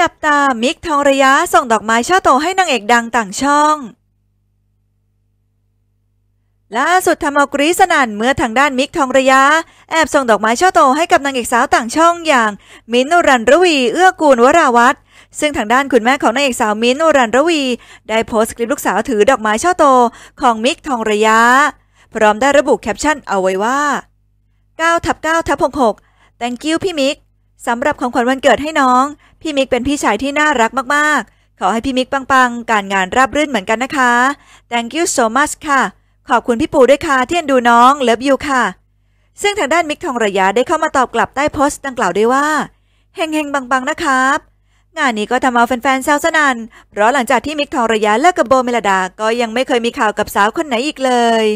จับตามิกทองระยะส่งดอกไม้ช่อโตให้นางเอกดังต่างช่องล่าสุดทำเอากรีสนันเมื่อทางด้านมิกทองระยะแอบส่งดอกไม้ช่อโตให้กับนางเอกสาวต่างช่องอย่าง มิ้นรันรวี เอื้อกูลวราวัตรซึ่งทางด้าน คุณแม่ของนางเอกสาวมิ้นรันรวี ได้โพสต์คลิปลูกสาวถือดอกไม้ช่อโต ของมิกทองระยะพร้อมได้ระบุแคปชั่น เอาไว้ว่า9ทับ9ทับ66 thank you พี่มิกสำหรับของขวัญวันเกิดให้น้อง พี่มิกเป็นพี่ชายที่น่ารักมาก ๆ ขอให้พี่มิกปัง ๆ การงานราบรื่นเหมือนกันนะคะ thank you so much ค่ะ ขอบคุณพี่ปู่ด้วยค่ะ ที่เอ็นดูน้องเลิฟยูค่ะ ซึ่งทางด้านมิกทองระยะได้เข้ามาตอบกลับใต้โพสต์ดังกล่าวด้วยว่า เฮงๆบัง ๆ นะครับ งานนี้ก็ทำเอาแฟนๆแซวสนันเพราะหลังจากที่มิกทองระยะเลิกกับโบเมลดา ก็ยังไม่เคยมีข่าวกับสาวคนไหนอีกเลย